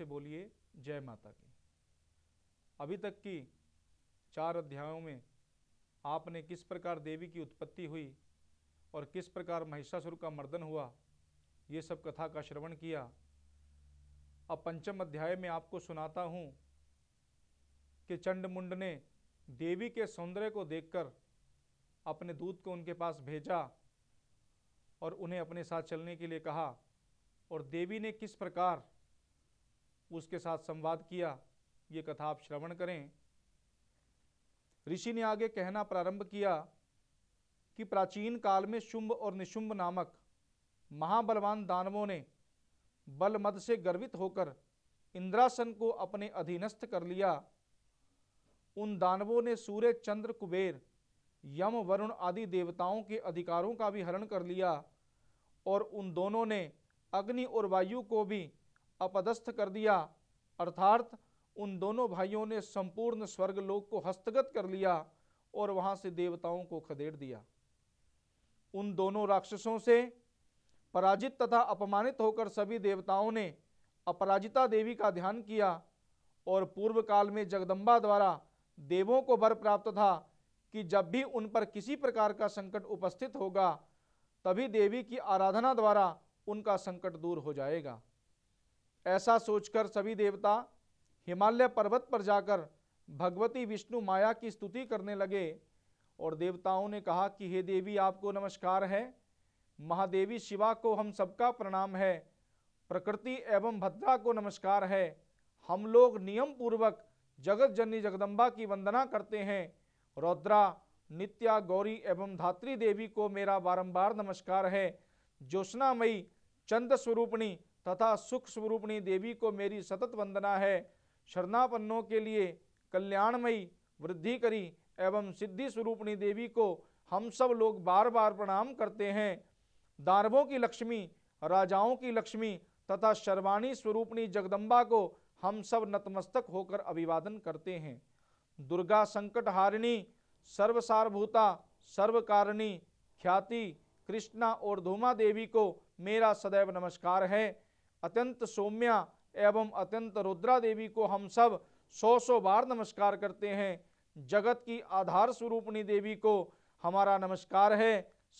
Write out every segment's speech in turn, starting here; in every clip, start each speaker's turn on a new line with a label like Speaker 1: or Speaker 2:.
Speaker 1: से बोलिए जय माता की अभी तक की चार अध्यायों में आपने किस प्रकार देवी की उत्पत्ति हुई और किस प्रकार महिषासुर का मर्दन हुआ ये सब कथा का श्रवण किया अब पंचम अध्याय में आपको सुनाता हूँ कि चंडमुंड ने देवी के सौंदर्य को देखकर अपने दूत को उनके पास भेजा और उन्हें अपने साथ चलने के लिए कहा और देवी ने किस प्रकार उसके साथ संवाद किया ये कथा आप श्रवण करें ऋषि ने आगे कहना प्रारंभ किया कि प्राचीन काल में शुंभ और निशुंभ नामक महाबलवान दानवों ने बल मद से गर्वित होकर इंद्रासन को अपने अधीनस्थ कर लिया उन दानवों ने सूर्य चंद्र कुबेर यम वरुण आदि देवताओं के अधिकारों का भी हरण कर लिया और उन दोनों ने अग्नि और वायु को भी अपदस्थ कर दिया अर्थात उन दोनों भाइयों ने संपूर्ण स्वर्गलोक को हस्तगत कर लिया और वहाँ से देवताओं को खदेड़ दिया उन दोनों राक्षसों से पराजित तथा अपमानित होकर सभी देवताओं ने अपराजिता देवी का ध्यान किया और पूर्व काल में जगदम्बा द्वारा देवों को बर प्राप्त था कि जब भी उन पर किसी प्रकार का संकट उपस्थित होगा तभी देवी की आराधना द्वारा उनका संकट दूर हो जाएगा ऐसा सोचकर सभी देवता हिमालय पर्वत पर जाकर भगवती विष्णु माया की स्तुति करने लगे और देवताओं ने कहा कि हे देवी आपको नमस्कार है महादेवी शिवा को हम सबका प्रणाम है प्रकृति एवं भद्रा को नमस्कार है हम लोग नियम पूर्वक जगत जननी जगदम्बा की वंदना करते हैं रौद्रा नित्या गौरी एवं धात्री देवी को मेरा बारंबार नमस्कार है ज्योत्नामयी चंद स्वरूपणी तथा सुख स्वरूपणी देवी को मेरी सतत वंदना है शरणापन्नों के लिए कल्याणमयी वृद्धि करी एवं सिद्धि स्वरूपणी देवी को हम सब लोग बार बार प्रणाम करते हैं दानवों की लक्ष्मी राजाओं की लक्ष्मी तथा शर्वाणी स्वरूपणी जगदम्बा को हम सब नतमस्तक होकर अभिवादन करते हैं दुर्गा संकट हारिणी सर्वसारभूता सर्वकारिणी ख्याति कृष्णा और धूमा देवी को मेरा सदैव नमस्कार है अत्यंत सौम्या एवं अत्यंत रुद्रा देवी को हम सब सौ सौ बार नमस्कार करते हैं जगत की आधार स्वरूपणी देवी को हमारा नमस्कार है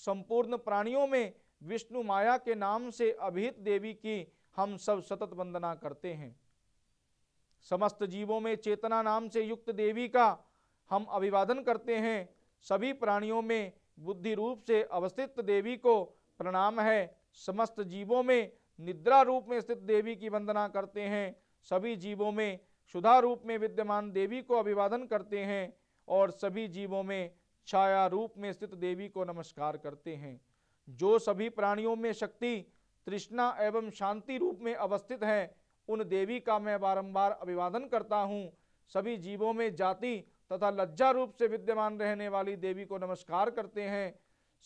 Speaker 1: संपूर्ण प्राणियों में विष्णु माया के नाम से अभिहित देवी की हम सब सतत वंदना करते हैं समस्त जीवों में चेतना नाम से युक्त देवी का हम अभिवादन करते हैं सभी प्राणियों में बुद्धि रूप से अवस्थित देवी को प्रणाम है समस्त जीवों में निद्रा रूप में स्थित देवी की वंदना करते हैं सभी जीवों में सुधा रूप में विद्यमान देवी को अभिवादन करते हैं और सभी जीवों में छाया रूप में स्थित देवी को नमस्कार करते हैं जो सभी प्राणियों में शक्ति तृष्णा एवं शांति रूप में अवस्थित हैं उन देवी का मैं बारंबार अभिवादन करता हूँ सभी जीवों में जाति तथा लज्जा रूप से विद्यमान रहने वाली देवी को नमस्कार करते हैं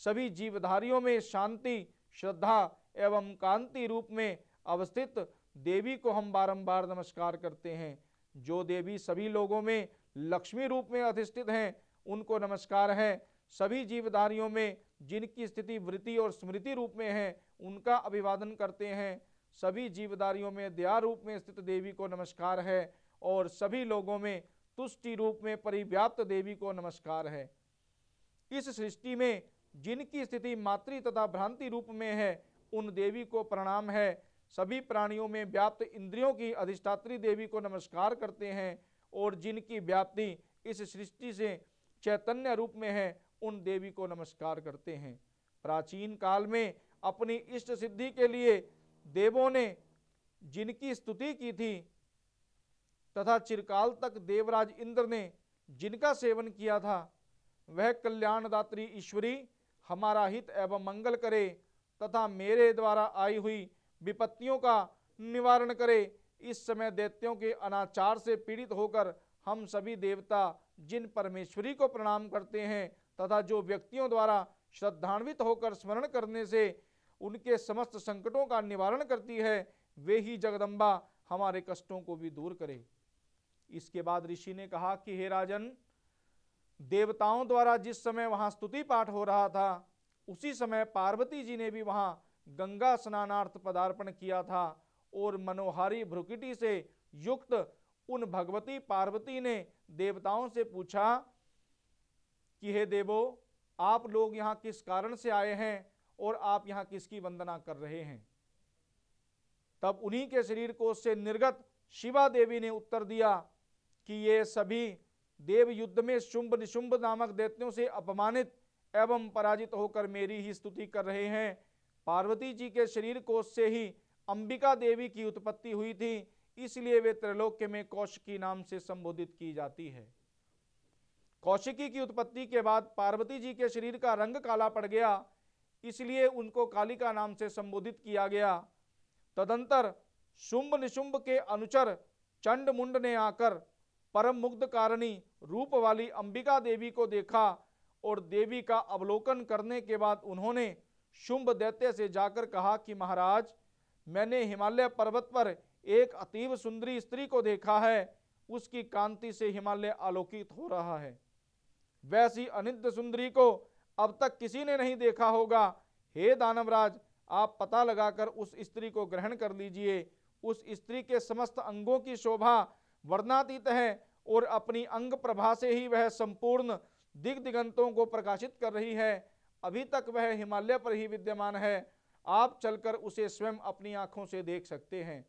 Speaker 1: सभी जीवधारियों में शांति श्रद्धा एवं कांति रूप में अवस्थित देवी को हम बारंबार नमस्कार करते हैं जो देवी सभी लोगों में लक्ष्मी रूप में अधिष्ठित हैं उनको नमस्कार है सभी जीवधारियों में जिनकी स्थिति वृत्ति और स्मृति रूप में है उनका अभिवादन करते हैं सभी जीवदारियों में दया रूप में स्थित देवी को नमस्कार है और सभी लोगों में तुष्टि रूप में परिव्याप्त देवी को नमस्कार है इस सृष्टि में जिनकी स्थिति मातृ तथा भ्रांति रूप में है उन देवी को प्रणाम है सभी प्राणियों में व्याप्त इंद्रियों की अधिष्ठात्री देवी को नमस्कार करते हैं और जिनकी व्याप्ति इस सृष्टि से चैतन्य रूप में है उन देवी को नमस्कार करते हैं प्राचीन काल में अपनी इष्ट सिद्धि के लिए देवों ने जिनकी स्तुति की थी तथा चिरकाल तक देवराज इंद्र ने जिनका सेवन किया था वह कल्याणदात्री ईश्वरी हमारा हित एवं मंगल करे तथा मेरे द्वारा आई हुई विपत्तियों का निवारण करे इस समय दैत्यों के अनाचार से पीड़ित होकर हम सभी देवता जिन परमेश्वरी को प्रणाम करते हैं तथा जो व्यक्तियों द्वारा श्रद्धान्वित होकर स्मरण करने से उनके समस्त संकटों का निवारण करती है वे ही जगदम्बा हमारे कष्टों को भी दूर करे इसके बाद ऋषि ने कहा कि हे राजन देवताओं द्वारा जिस समय वहां स्तुति पाठ हो रहा था उसी समय पार्वती जी ने भी वहाँ गंगा स्नानार्थ पदार्पण किया था और मनोहारी भ्रुकिटी से युक्त उन भगवती पार्वती ने देवताओं से पूछा कि हे देवो आप लोग यहाँ किस कारण से आए हैं और आप यहाँ किसकी वंदना कर रहे हैं तब उन्हीं के शरीर को से निर्गत शिवा देवी ने उत्तर दिया कि ये सभी देव युद्ध में शुंभ निशुंभ नामक दैत्यों से अपमानित एवं पराजित होकर मेरी ही स्तुति कर रहे हैं पार्वती जी के शरीर कोष से ही अंबिका देवी की उत्पत्ति हुई थी इसलिए वे त्रिलोक्य में कौशिकी नाम से संबोधित की जाती है कौशिकी की उत्पत्ति के बाद पार्वती जी के शरीर का रंग काला पड़ गया इसलिए उनको कालिका नाम से संबोधित किया गया तदंतर शुंभ निशुंभ के अनुचर चंड मुंड ने आकर परम मुग्ध कारणी रूप वाली अंबिका देवी को देखा और देवी का अवलोकन करने के बाद उन्होंने शुंभ दैत्य से जाकर कहा कि महाराज मैंने हिमालय पर्वत पर एक अतीव सुंदरी स्त्री को देखा है उसकी कांति से हिमालय आलोकित हो रहा है वैसी अनिद्य सुंदरी को अब तक किसी ने नहीं देखा होगा हे दानवराज आप पता लगाकर उस स्त्री को ग्रहण कर लीजिए उस स्त्री के समस्त अंगों की शोभा वर्णातीत है और अपनी अंग प्रभा से ही वह संपूर्ण दिगंतों को प्रकाशित कर रही है अभी तक वह हिमालय पर ही विद्यमान है आप चलकर उसे स्वयं अपनी आंखों से देख सकते हैं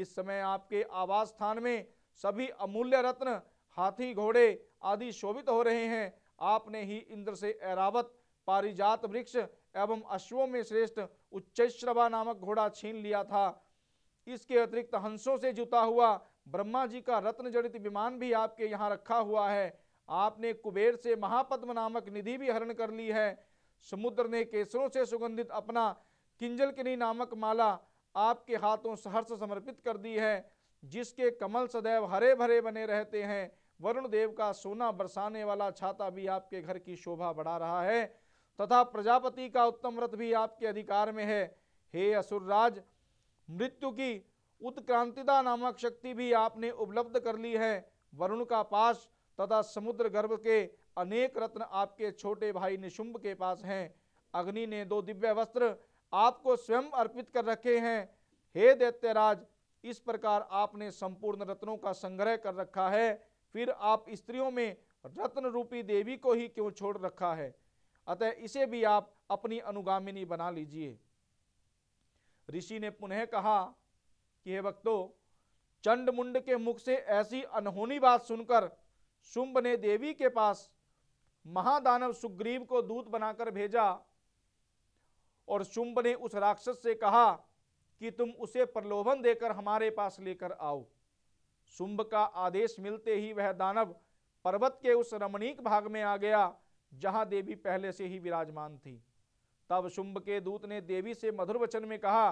Speaker 1: इस समय आपके आवास स्थान में सभी अमूल्य रत्न हाथी घोड़े आदि शोभित हो रहे हैं आपने ही इंद्र से ऐरावत पारिजात वृक्ष एवं अश्वों में श्रेष्ठ उच्चश्रवा नामक घोड़ा छीन लिया था इसके अतिरिक्त हंसों से जुता हुआ ब्रह्मा जी का रत्न जड़ित विमान भी आपके यहाँ रखा हुआ है आपने कुबेर से महापद्म नामक निधि भी हरण कर ली है समुद्र ने केसरों से सुगंधित अपना किंजल किनी नामक माला आपके हाथों सहर्ष समर्पित कर दी है जिसके कमल सदैव हरे भरे बने रहते हैं वरुण देव का सोना बरसाने वाला छाता भी आपके घर की शोभा बढ़ा रहा है तथा प्रजापति का उत्तम व्रत भी आपके अधिकार में है हे असुरराज मृत्यु की उत्क्रांतिदा नामक शक्ति भी आपने उपलब्ध कर ली है वरुण का पास तथा समुद्र गर्भ के अनेक रत्न आपके छोटे भाई निशुंभ के पास हैं अग्नि ने दो दिव्य वस्त्र आपको स्वयं अर्पित कर रखे हैं हे दैत्यराज इस प्रकार आपने संपूर्ण रत्नों का संग्रह कर रखा है फिर आप स्त्रियों में रत्न रूपी देवी को ही क्यों छोड़ रखा है अतः इसे भी आप अपनी अनुगामिनी बना लीजिए ऋषि ने पुनः कहा कि हे भक्तो चंड मुंड के मुख से ऐसी अनहोनी बात सुनकर शुंभ ने देवी के पास महादानव सुग्रीव को दूत बनाकर भेजा और शुंभ ने उस राक्षस से कहा कि तुम उसे प्रलोभन देकर हमारे पास लेकर आओ शुंभ का आदेश मिलते ही वह दानव पर्वत के उस रमणीक भाग में आ गया जहां देवी पहले से ही विराजमान थी तब शुंभ के दूत ने देवी से मधुर वचन में कहा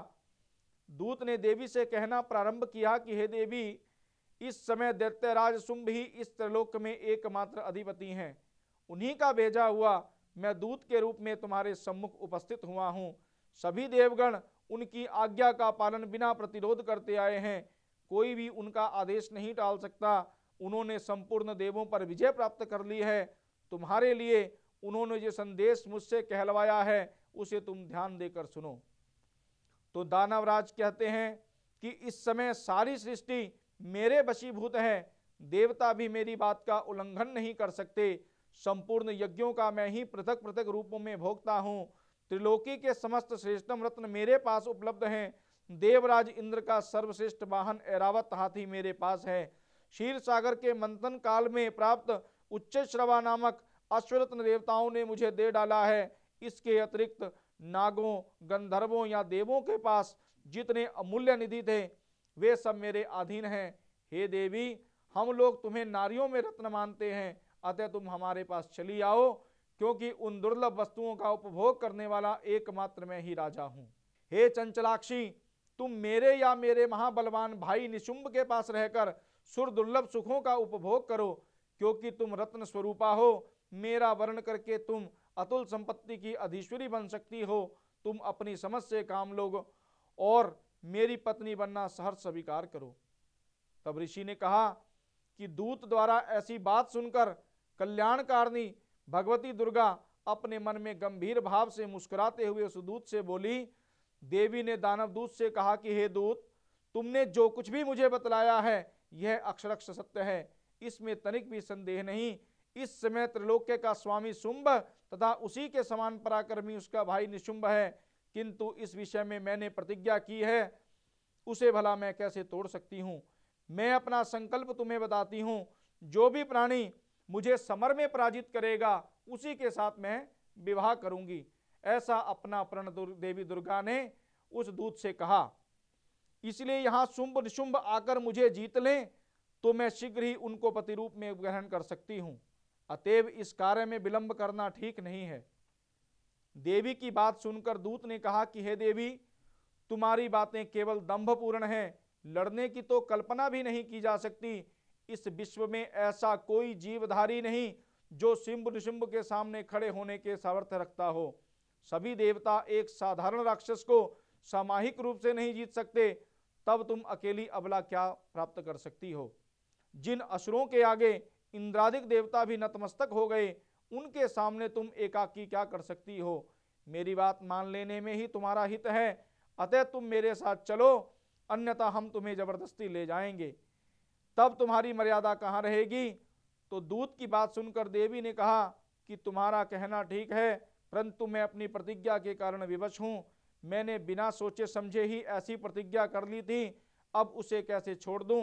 Speaker 1: दूत ने देवी से कहना प्रारंभ किया कि हे देवी इस समय दैत्यराज शुंभ ही इस त्रिलोक में एकमात्र अधिपति हैं उन्हीं का भेजा हुआ मैं दूत के रूप में तुम्हारे सम्मुख उपस्थित हुआ हूँ सभी देवगण उनकी आज्ञा का पालन बिना प्रतिरोध करते आए हैं कोई भी उनका आदेश नहीं टाल सकता उन्होंने संपूर्ण देवों पर विजय प्राप्त कर ली है तुम्हारे लिए उन्होंने जो संदेश मुझसे कहलवाया है उसे तुम ध्यान देकर सुनो तो दानवराज कहते हैं कि इस समय सारी सृष्टि मेरे वशीभूत हैं देवता भी मेरी बात का उल्लंघन नहीं कर सकते संपूर्ण यज्ञों का मैं ही पृथक पृथक रूपों में भोगता हूँ त्रिलोकी के समस्त श्रेष्ठम रत्न मेरे पास उपलब्ध हैं देवराज इंद्र का सर्वश्रेष्ठ वाहन एरावत हाथी मेरे पास है क्षीर सागर के मंथन काल में प्राप्त उच्च श्रवा नामक अश्वरत्न देवताओं ने मुझे दे डाला है इसके अतिरिक्त नागों गंधर्वों या देवों के पास जितने अमूल्य निधि थे वे सब मेरे अधीन हैं हे देवी हम लोग तुम्हें नारियों में रत्न मानते हैं अतः तुम हमारे पास चली आओ क्योंकि उन दुर्लभ वस्तुओं का उपभोग करने वाला एकमात्र मैं ही राजा हूँ हे चंचलाक्षी तुम मेरे या मेरे महाबलवान भाई निशुंब के पास रहकर सुर दुर्लभ सुखों का उपभोग करो क्योंकि तुम रत्न स्वरूपा हो मेरा वर्ण करके तुम अतुल संपत्ति की अधीश्वरी बन सकती हो तुम अपनी समझ से काम लोग और मेरी पत्नी बनना सहर्ष स्वीकार करो तब ऋषि ने कहा कि दूत द्वारा ऐसी बात सुनकर कल्याणकारिणी भगवती दुर्गा अपने मन में गंभीर भाव से मुस्कुराते हुए उस दूत से बोली देवी ने दानव दूत से कहा कि हे दूत तुमने जो कुछ भी मुझे बतलाया है यह अक्षरक्ष सत्य है इसमें तनिक भी संदेह नहीं इस समय त्रिलोक्य का स्वामी शुंभ तथा उसी के समान पराक्रमी उसका भाई निशुंभ है किंतु इस विषय में मैंने प्रतिज्ञा की है उसे भला मैं कैसे तोड़ सकती हूँ मैं अपना संकल्प तुम्हें बताती हूँ जो भी प्राणी मुझे समर में पराजित करेगा उसी के साथ मैं विवाह करूंगी ऐसा अपना प्रण देवी दुर्गा ने उस दूत से कहा इसलिए यहाँ शुंभ निशुंभ आकर मुझे जीत लें तो मैं शीघ्र ही उनको पति रूप में ग्रहण कर सकती हूँ अतएव इस कार्य में विलंब करना ठीक नहीं है देवी की बात सुनकर दूत ने कहा कि हे देवी तुम्हारी बातें केवल दंभपूर्ण हैं लड़ने की तो कल्पना भी नहीं की जा सकती इस विश्व में ऐसा कोई जीवधारी नहीं जो सिंब निशिम्ब के सामने खड़े होने के सामर्थ्य रखता हो सभी देवता एक साधारण राक्षस को सामाहिक रूप से नहीं जीत सकते तब तुम अकेली अबला क्या प्राप्त कर सकती हो जिन असुरों के आगे इंद्रादिक देवता भी नतमस्तक हो गए उनके सामने तुम एकाकी क्या कर सकती हो मेरी बात मान लेने में ही तुम्हारा हित है अतः तुम मेरे साथ चलो अन्यथा हम तुम्हें जबरदस्ती ले जाएंगे तब तुम्हारी मर्यादा कहाँ रहेगी तो दूत की बात सुनकर देवी ने कहा कि तुम्हारा कहना ठीक है परंतु मैं अपनी प्रतिज्ञा के कारण विवश हूँ मैंने बिना सोचे समझे ही ऐसी प्रतिज्ञा कर ली थी अब उसे कैसे छोड़ दूँ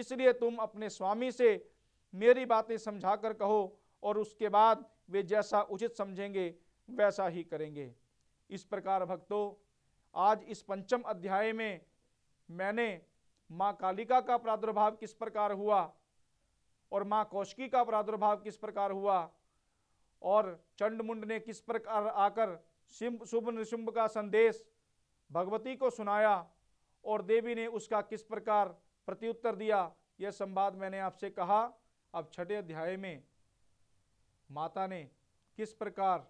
Speaker 1: इसलिए तुम अपने स्वामी से मेरी बातें समझा कर कहो और उसके बाद वे जैसा उचित समझेंगे वैसा ही करेंगे इस प्रकार भक्तों आज इस पंचम अध्याय में मैंने माँ कालिका का प्रादुर्भाव किस प्रकार हुआ और माँ कौशिकी का प्रादुर्भाव किस प्रकार हुआ और चंडमुंड ने किस प्रकार आकर सिंह शुभ नृशुंभ का संदेश भगवती को सुनाया और देवी ने उसका किस प्रकार प्रत्युत्तर दिया यह संवाद मैंने आपसे कहा अब छठे अध्याय में माता ने किस प्रकार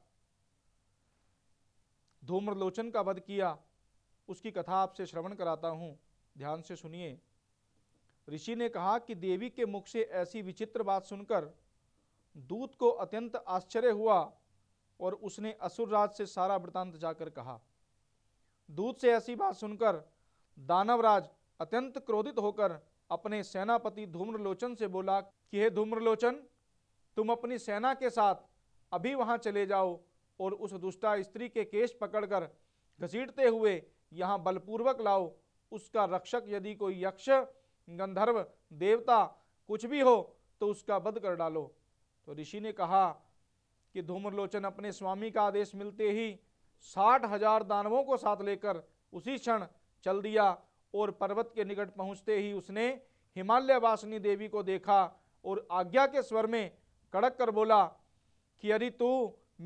Speaker 1: धूम्रलोचन का वध किया उसकी कथा आपसे श्रवण कराता हूँ ध्यान से सुनिए ऋषि ने कहा कि देवी के मुख से ऐसी विचित्र बात सुनकर दूत को अत्यंत आश्चर्य हुआ और उसने असुरराज से सारा वृतांत जाकर कहा दूत से ऐसी बात सुनकर दानवराज अत्यंत क्रोधित होकर अपने सेनापति धूम्रलोचन से बोला कि हे धूम्रलोचन तुम अपनी सेना के साथ अभी वहाँ चले जाओ और उस दुष्टा स्त्री के केश पकड़कर घसीटते हुए यहाँ बलपूर्वक लाओ उसका रक्षक यदि कोई यक्ष गंधर्व देवता कुछ भी हो तो उसका बध कर डालो तो ऋषि ने कहा कि धूम्रलोचन अपने स्वामी का आदेश मिलते ही साठ हजार दानवों को साथ लेकर उसी क्षण चल दिया और पर्वत के निकट पहुँचते ही उसने हिमालय वासिनी देवी को देखा और आज्ञा के स्वर में कड़क कर बोला कि यदि तू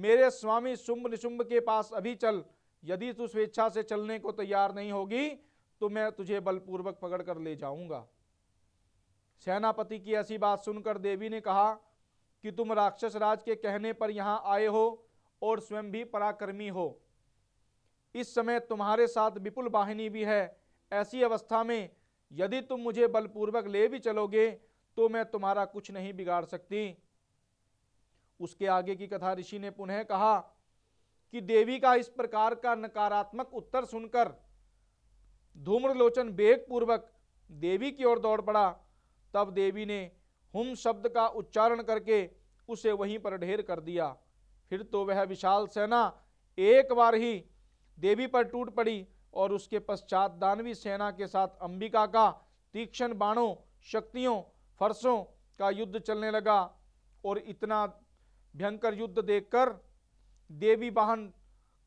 Speaker 1: मेरे स्वामी शुंभ निशुंभ के पास अभी चल यदि तू स्वेच्छा से चलने को तैयार नहीं होगी तो मैं तुझे बलपूर्वक पकड़ कर ले जाऊंगा सेनापति की ऐसी बात सुनकर देवी ने कहा कि तुम राक्षस राज के कहने पर यहाँ आए हो और स्वयं भी पराक्रमी हो इस समय तुम्हारे साथ विपुल वाहिनी भी है ऐसी अवस्था में यदि तुम मुझे बलपूर्वक ले भी चलोगे तो मैं तुम्हारा कुछ नहीं बिगाड़ सकती उसके आगे की कथा ऋषि ने पुनः कहा कि देवी का इस प्रकार का नकारात्मक उत्तर सुनकर धूम्रलोचन बेग पूर्वक देवी की ओर दौड़ पड़ा तब देवी ने हुम शब्द का उच्चारण करके उसे वहीं पर ढेर कर दिया फिर तो वह विशाल सेना एक बार ही देवी पर टूट पड़ी और उसके पश्चात दानवी सेना के साथ अंबिका का तीक्ष्ण बाणों शक्तियों फरसों का युद्ध चलने लगा और इतना भयंकर युद्ध देखकर देवी वाहन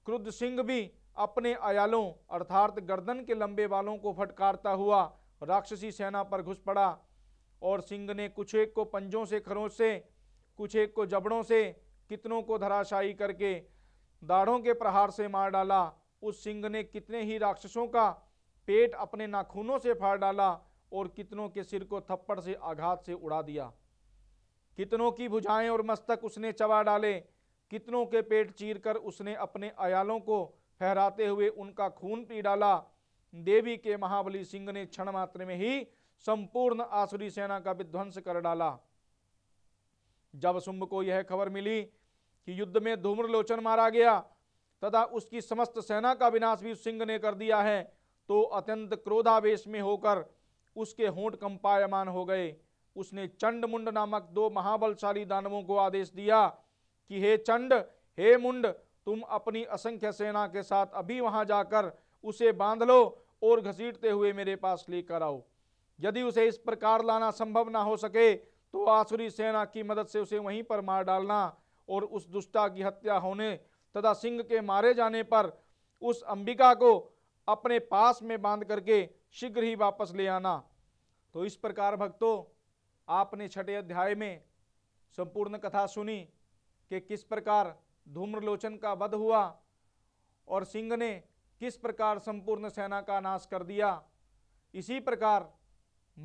Speaker 1: क्रुद्ध सिंह भी अपने अयालों अर्थात गर्दन के लंबे बालों को फटकारता हुआ राक्षसी सेना पर घुस पड़ा और सिंह ने कुछ एक को पंजों से खरोंच से कुछ एक को जबड़ों से कितनों को धराशायी करके दाढ़ों के प्रहार से मार डाला उस सिंह ने कितने ही राक्षसों का पेट अपने नाखूनों से फाड़ डाला और कितनों के सिर को थप्पड़ से आघात से उड़ा दिया कितनों की भुजाएं और मस्तक उसने चबा डाले कितनों के पेट चीरकर उसने अपने अयालों को फहराते हुए उनका खून पी डाला देवी के महाबली सिंह ने क्षण मात्र में ही संपूर्ण आसुरी सेना का विध्वंस कर डाला जब शुंभ को यह खबर मिली कि युद्ध में धूम्रलोचन मारा गया तथा उसकी समस्त सेना का विनाश भी सिंह ने कर दिया है तो अत्यंत क्रोधावेश में होकर उसके होंठ कंपायमान हो गए उसने चंड मुंड नामक दो महाबलशाली दानवों को आदेश दिया कि हे चंड हे मुंड तुम अपनी असंख्य सेना के साथ अभी वहां जाकर उसे बांध लो और घसीटते हुए मेरे पास लेकर आओ यदि उसे इस प्रकार लाना संभव ना हो सके तो आसुरी सेना की मदद से उसे वहीं पर मार डालना और उस दुष्टा की हत्या होने तथा सिंह के मारे जाने पर उस अंबिका को अपने पास में बांध करके शीघ्र ही वापस ले आना तो इस प्रकार भक्तों आपने छठे अध्याय में संपूर्ण कथा सुनी कि किस प्रकार धूम्रलोचन का वध हुआ और सिंह ने किस प्रकार संपूर्ण सेना का नाश कर दिया इसी प्रकार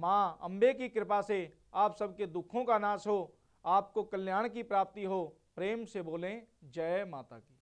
Speaker 1: माँ अम्बे की कृपा से आप सबके दुखों का नाश हो आपको कल्याण की प्राप्ति हो प्रेम से बोलें जय माता की